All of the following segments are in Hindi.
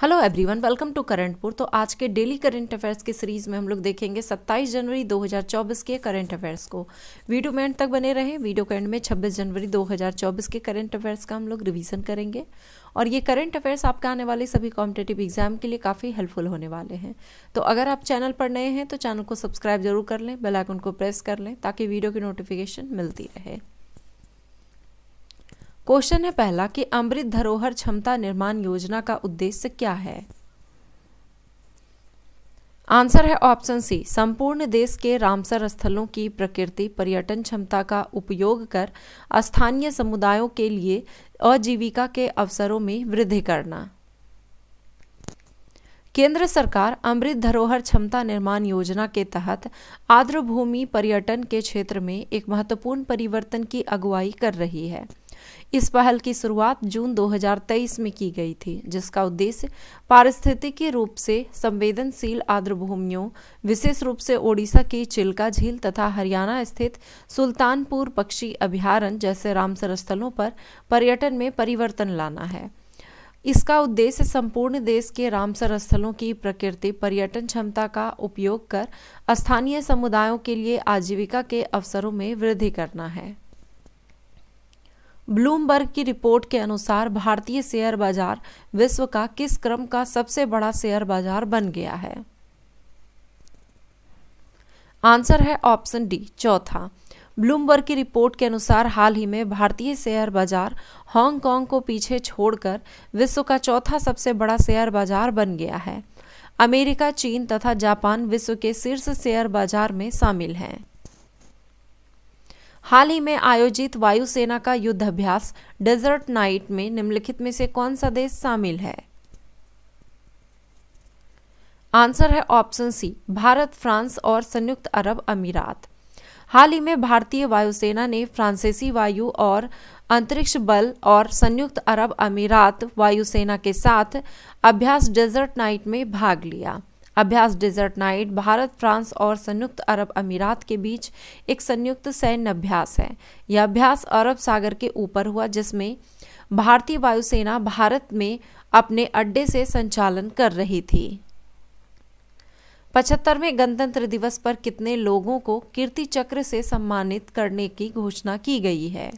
हेलो एवरीवन वेलकम टू करंटपुर तो आज के डेली करंट अफेयर्स की सीरीज में हम लोग देखेंगे 27 जनवरी 2024 के करंट अफेयर्स को वीडियो में एंड तक बने रहे वीडियो के एंड में 26 जनवरी 2024 के करंट अफेयर्स का हम लोग रिवीजन करेंगे और ये करंट अफेयर्स आपके आने वाले सभी कॉम्पिटेटिव एग्जाम के लिए काफ़ी हेल्पफुल होने वाले हैं तो अगर आप चैनल पर नए हैं तो चैनल को सब्सक्राइब जरूर कर लें बेलाइकन को प्रेस कर लें ताकि वीडियो की नोटिफिकेशन मिलती रहे क्वेश्चन है पहला कि अमृत धरोहर क्षमता निर्माण योजना का उद्देश्य क्या है आंसर है ऑप्शन सी संपूर्ण देश के रामसर स्थलों की प्रकृति पर्यटन क्षमता का उपयोग कर स्थानीय समुदायों के लिए आजीविका के अवसरों में वृद्धि करना केंद्र सरकार अमृत धरोहर क्षमता निर्माण योजना के तहत आर्द्रभूमि पर्यटन के क्षेत्र में एक महत्वपूर्ण परिवर्तन की अगुवाई कर रही है इस पहल की शुरुआत जून 2023 में की गई थी जिसका उद्देश्य पारिस्थितिकी रूप से संवेदनशील आर्द्र भूमियों विशेष रूप से ओडिशा की चिल्का झील तथा हरियाणा स्थित सुल्तानपुर पक्षी अभ्यारण जैसे रामसर स्थलों पर पर्यटन में परिवर्तन लाना है इसका उद्देश्य संपूर्ण देश के रामसर स्थलों की प्रकृति पर्यटन क्षमता का उपयोग कर स्थानीय समुदायों के लिए आजीविका के अवसरों में वृद्धि करना है ब्लूमबर्ग की रिपोर्ट के अनुसार भारतीय शेयर बाजार विश्व का किस क्रम का सबसे बड़ा शेयर बाजार बन गया है आंसर है ऑप्शन डी चौथा ब्लूमबर्ग की रिपोर्ट के अनुसार हाल ही में भारतीय शेयर बाजार हांगकांग को पीछे छोड़कर विश्व का चौथा सबसे बड़ा शेयर बाजार बन गया है अमेरिका चीन तथा जापान विश्व के शीर्ष शेयर बाजार में शामिल हैं हाल ही में आयोजित वायुसेना का युद्ध अभ्यास डेजर्ट नाइट में निम्नलिखित में से कौन सा देश शामिल है आंसर है ऑप्शन सी भारत फ्रांस और संयुक्त अरब अमीरात हाल ही में भारतीय वायुसेना ने फ्रांसीसी वायु और अंतरिक्ष बल और संयुक्त अरब अमीरात वायुसेना के साथ अभ्यास डेजर्ट नाइट में भाग लिया अभ्यास डेजर्ट नाइट भारत फ्रांस और संयुक्त अरब अमीरात के बीच एक संयुक्त सैन्य अभ्यास है यह अभ्यास अरब सागर के ऊपर हुआ जिसमें भारतीय वायुसेना भारत में अपने अड्डे से संचालन कर रही थी पचहत्तरवें गणतंत्र दिवस पर कितने लोगों को कीर्ति चक्र से सम्मानित करने की घोषणा की गई है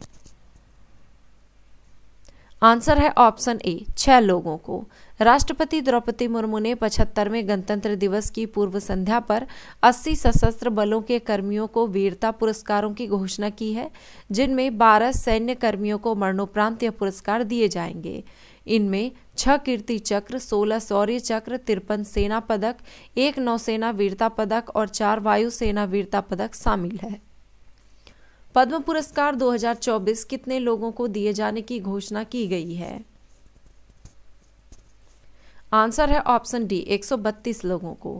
आंसर है ऑप्शन ए छह लोगों को राष्ट्रपति द्रौपदी मुर्मू ने पचहत्तरवें गणतंत्र दिवस की पूर्व संध्या पर 80 सशस्त्र बलों के कर्मियों को वीरता पुरस्कारों की घोषणा की है जिनमें 12 सैन्य कर्मियों को मरणोपरांत यह पुरस्कार दिए जाएंगे इनमें छह कीर्ति चक्र सोलह शौर्य चक्र तिरपन सेना पदक एक नौसेना वीरता पदक और चार वायुसेना वीरता पदक शामिल है पद्म पुरस्कार 2024 कितने लोगों को दिए जाने की घोषणा की गई है आंसर है ऑप्शन डी 132 लोगों को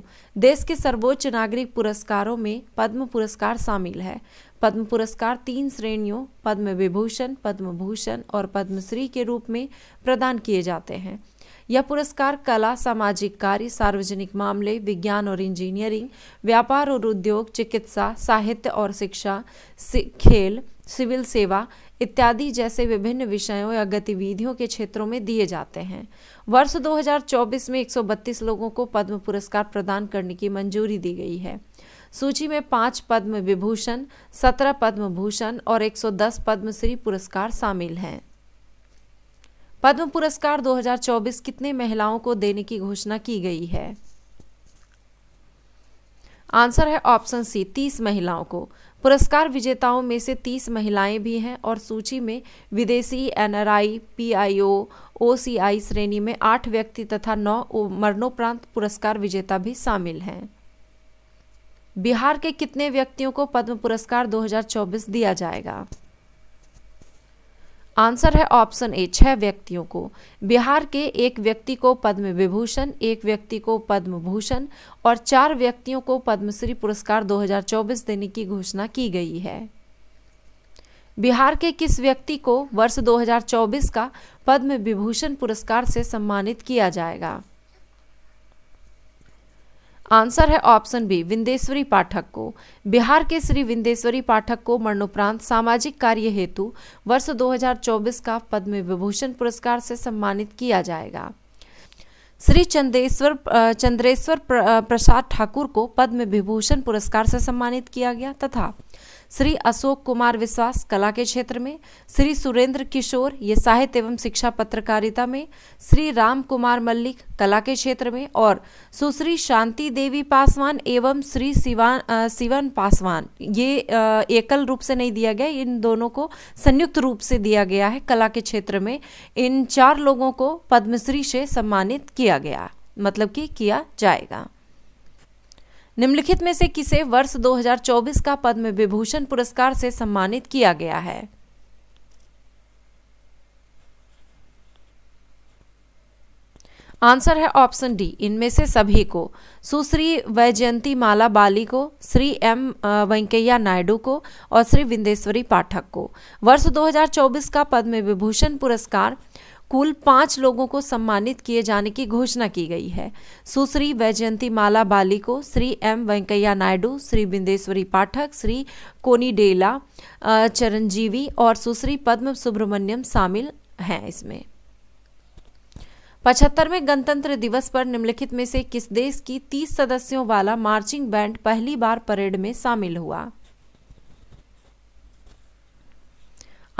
देश के सर्वोच्च नागरिक पुरस्कारों में पद्म पुरस्कार शामिल है पद्म पुरस्कार तीन श्रेणियों पद्म विभूषण पद्म भूषण और पद्मश्री के रूप में प्रदान किए जाते हैं यह पुरस्कार कला सामाजिक कार्य सार्वजनिक मामले विज्ञान और इंजीनियरिंग व्यापार और उद्योग चिकित्सा साहित्य और शिक्षा खेल सिविल सेवा इत्यादि जैसे विभिन्न विषयों या गतिविधियों के क्षेत्रों में दिए जाते हैं वर्ष 2024 में 132 लोगों को पद्म पुरस्कार प्रदान करने की मंजूरी दी गई है सूची में पाँच पद्म विभूषण सत्रह पद्म भूषण और 110 पद्मश्री पुरस्कार शामिल हैं पद्म पुरस्कार 2024 कितने महिलाओं को देने की घोषणा की गई है आंसर है ऑप्शन सी तीस महिलाओं को पुरस्कार विजेताओं में से तीस महिलाएं भी हैं और सूची में विदेशी एनआरआई, पीआईओ, ओसीआई श्रेणी में आठ व्यक्ति तथा नौ मरणोपरांत पुरस्कार विजेता भी शामिल हैं बिहार के कितने व्यक्तियों को पद्म पुरस्कार 2024 दिया जाएगा आंसर है ऑप्शन ए छह व्यक्तियों को बिहार के एक व्यक्ति को पद्म विभूषण एक व्यक्ति को पद्म भूषण और चार व्यक्तियों को पद्मश्री पुरस्कार 2024 देने की घोषणा की गई है बिहार के किस व्यक्ति को वर्ष 2024 का पद्म विभूषण पुरस्कार से सम्मानित किया जाएगा आंसर है ऑप्शन बी विंदेश्वरी पाठक को बिहार के श्री विंदेश्वरी पाठक को मरणोपरांत सामाजिक कार्य हेतु वर्ष 2024 का पद्म विभूषण पुरस्कार से सम्मानित किया जाएगा श्री चंद्रेश्वर चंद्रेश्वर प्रसाद ठाकुर को पद्म विभूषण पुरस्कार से सम्मानित किया गया तथा श्री अशोक कुमार विश्वास कला के क्षेत्र में श्री सुरेंद्र किशोर ये साहित्य एवं शिक्षा पत्रकारिता में श्री राम कुमार मल्लिक कला के क्षेत्र में और सुश्री शांति देवी पासवान एवं श्री सिवान सिवन पासवान ये एकल रूप से नहीं दिया गया इन दोनों को संयुक्त रूप से दिया गया है कला के क्षेत्र में इन चार लोगों को पद्मश्री से सम्मानित किया गया मतलब कि किया जाएगा निम्नलिखित में से किसे वर्ष 2024 का पद्म विभूषण पुरस्कार से सम्मानित किया गया है आंसर है ऑप्शन डी इनमें से सभी को सुश्री वैजयंती माला बाली को श्री एम वेंकैया नायडू को और श्री विंदेश्वरी पाठक को वर्ष 2024 का पद्म विभूषण पुरस्कार कुल पांच लोगों को सम्मानित किए जाने की घोषणा की गई है सुश्री वैजयंती माला बाली को श्री एम वेंकैया नायडू श्री बिंदेश्वरी पाठक श्री कोनी डेला चरंजीवी और सुश्री पद्म सुब्रमण्यम शामिल हैं इसमें पचहत्तरवें गणतंत्र दिवस पर निम्नलिखित में से किस देश की 30 सदस्यों वाला मार्चिंग बैंड पहली बार परेड में शामिल हुआ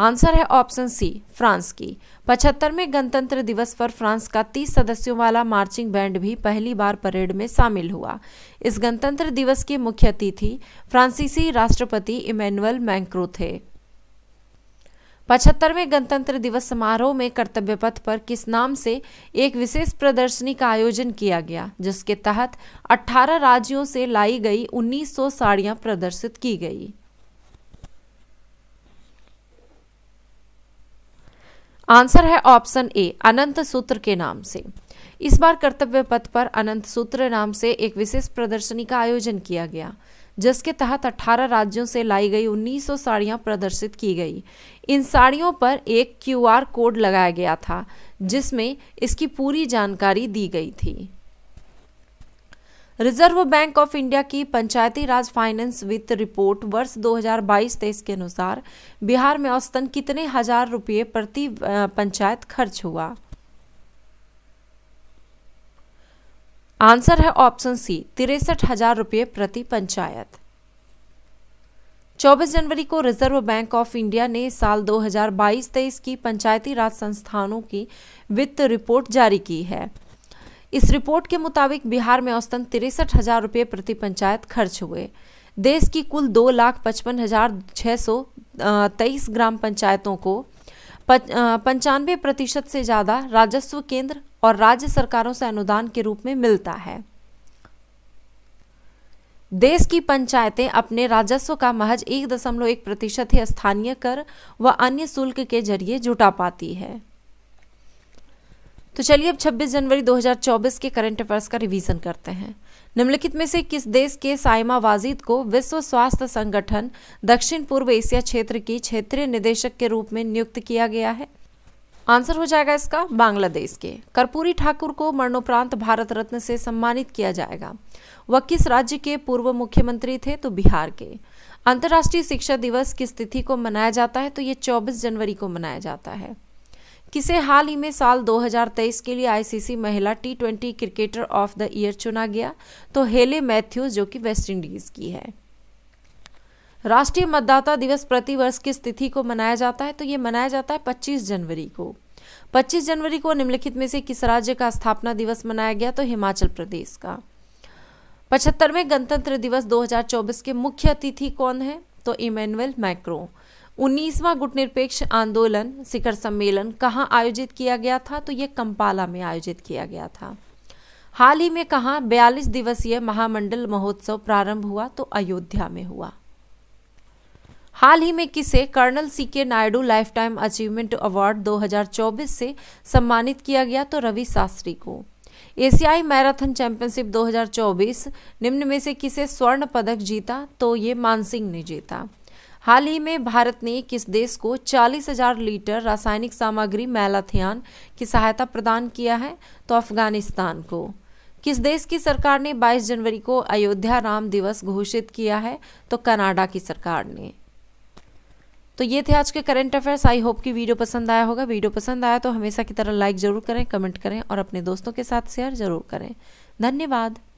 आंसर है ऑप्शन सी फ्रांस की पचहत्तरवें गणतंत्र दिवस पर फ्रांस का तीस सदस्यों वाला मार्चिंग बैंड भी पहली बार परेड में शामिल हुआ इस गणतंत्र दिवस के मुख्य अतिथि फ्रांसीसी राष्ट्रपति इमैनुअल मैंक्रो थे पचहत्तरवें गणतंत्र दिवस समारोह में कर्तव्य पथ पर किस नाम से एक विशेष प्रदर्शनी का आयोजन किया गया जिसके तहत 18 राज्यों से लाई गई 1900 साड़ियां प्रदर्शित की गई आंसर है ऑप्शन ए अनंत सूत्र के नाम से इस बार कर्तव्य पथ पर अनंत सूत्र नाम से एक विशेष प्रदर्शनी का आयोजन किया गया जिसके तहत 18 राज्यों से लाई गई 1900 साड़ियां प्रदर्शित की गई इन साड़ियों पर एक क्यूआर कोड लगाया गया था जिसमें इसकी पूरी जानकारी दी गई थी रिजर्व बैंक ऑफ इंडिया की पंचायती राज फाइनेंस वित्त रिपोर्ट वर्ष 2022-23 के अनुसार बिहार में औसतन कितने हजार रुपये प्रति पंचायत खर्च हुआ आंसर है ऑप्शन सी तिरसठ हजार रुपये प्रति पंचायत 24 जनवरी को रिजर्व बैंक ऑफ इंडिया ने साल 2022-23 की पंचायती राज संस्थानों की वित्त रिपोर्ट जारी की है इस रिपोर्ट के मुताबिक बिहार में औसतन तिरसठ हजार रुपये प्रति पंचायत खर्च हुए देश की कुल दो लाख पचपन हजार छः सौ तेईस ग्राम पंचायतों को पंचानवे प्रतिशत से ज़्यादा राजस्व केंद्र और राज्य सरकारों से अनुदान के रूप में मिलता है देश की पंचायतें अपने राजस्व का महज एक दशमलव एक प्रतिशत ही स्थानीय कर व अन्य शुल्क के जरिए जुटा पाती है तो चलिए अब 26 जनवरी 2024 के करंट अफेयर्स का रिवीजन करते हैं निम्नलिखित में से किस देश के साइमा वाजिद को विश्व स्वास्थ्य संगठन दक्षिण पूर्व एशिया क्षेत्र की क्षेत्रीय निदेशक के रूप में नियुक्त किया गया है आंसर हो जाएगा इसका बांग्लादेश के कर्पूरी ठाकुर को मरणोपरांत भारत रत्न से सम्मानित किया जाएगा वह किस राज्य के पूर्व मुख्यमंत्री थे तो बिहार के अंतर्राष्ट्रीय शिक्षा दिवस किस तिथि को मनाया जाता है तो ये 24 जनवरी को मनाया जाता है किसे हाल ही में साल 2023 के लिए आईसीसी महिला T twenty cricketer of the year चुना गया तो हेले मैथ्यूज जो कि वेस्ट इंडीज की है राष्ट्रीय मतदाता दिवस प्रतिवर्ष किस तिथि को मनाया जाता है तो ये मनाया जाता है 25 जनवरी को 25 जनवरी को निम्नलिखित में से किस राज्य का स्थापना दिवस मनाया गया तो हिमाचल प्रदेश का पचहत्तरवें गणतंत्र दिवस 2024 के मुख्य अतिथि कौन है तो इमैनुअल मैक्रो उन्नीसवां गुटनिरपेक्ष आंदोलन शिखर सम्मेलन कहाँ आयोजित किया गया था तो ये कंपाला में आयोजित किया गया था हाल ही में कहाँ बयालीस दिवसीय महामंडल महोत्सव प्रारंभ हुआ तो अयोध्या में हुआ हाल ही में किसे colonel C K Naidu lifetime achievement award 2024 से सम्मानित किया गया तो रवि शास्त्री को एशियाई मैराथन चैंपियनशिप 2024 निम्न में से किसे स्वर्ण पदक जीता तो ये मानसिंह ने जीता हाल ही में भारत ने किस देश को चालीस हजार लीटर रासायनिक सामग्री मैलाथियान की सहायता प्रदान किया है तो अफगानिस्तान को किस देश की सरकार ने 22 जनवरी को अयोध्या राम दिवस घोषित किया है तो कनाडा की सरकार ने तो ये थे आज के करंट अफेयर्स आई होप कि वीडियो पसंद आया होगा वीडियो पसंद आया तो हमेशा की तरह लाइक जरूर करें कमेंट करें और अपने दोस्तों के साथ शेयर जरूर करें धन्यवाद